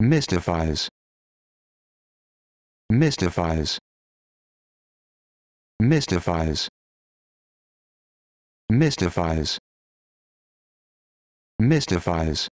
mystifies mystifies mystifies mystifies mystifies